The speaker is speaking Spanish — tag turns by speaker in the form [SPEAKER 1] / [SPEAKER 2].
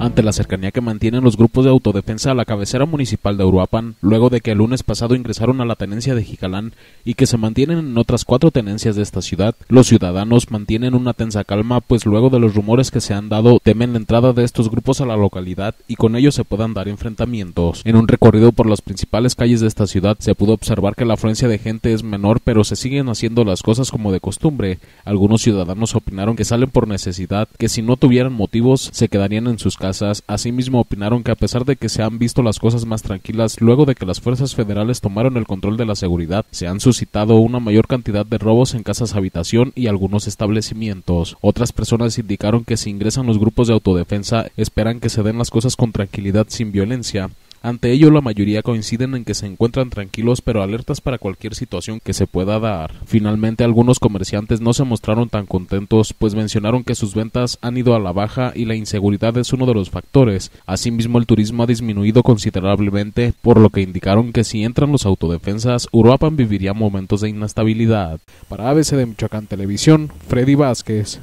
[SPEAKER 1] ante la cercanía que mantienen los grupos de autodefensa a la cabecera municipal de Uruapan, luego de que el lunes pasado ingresaron a la tenencia de Jicalán y que se mantienen en otras cuatro tenencias de esta ciudad, los ciudadanos mantienen una tensa calma, pues luego de los rumores que se han dado, temen la entrada de estos grupos a la localidad y con ellos se puedan dar enfrentamientos. En un recorrido por las principales calles de esta ciudad se pudo observar que la afluencia de gente es menor, pero se siguen haciendo las cosas como de costumbre. Algunos ciudadanos opinaron que salen por necesidad, que si no tuvieran motivos se quedarían en sus casas asimismo opinaron que a pesar de que se han visto las cosas más tranquilas luego de que las fuerzas federales tomaron el control de la seguridad, se han suscitado una mayor cantidad de robos en casas habitación y algunos establecimientos. Otras personas indicaron que si ingresan los grupos de autodefensa esperan que se den las cosas con tranquilidad sin violencia. Ante ello, la mayoría coinciden en que se encuentran tranquilos pero alertas para cualquier situación que se pueda dar. Finalmente, algunos comerciantes no se mostraron tan contentos, pues mencionaron que sus ventas han ido a la baja y la inseguridad es uno de los factores. Asimismo, el turismo ha disminuido considerablemente, por lo que indicaron que si entran los autodefensas, Uruapan viviría momentos de inestabilidad.
[SPEAKER 2] Para ABC de Michoacán Televisión, Freddy Vázquez.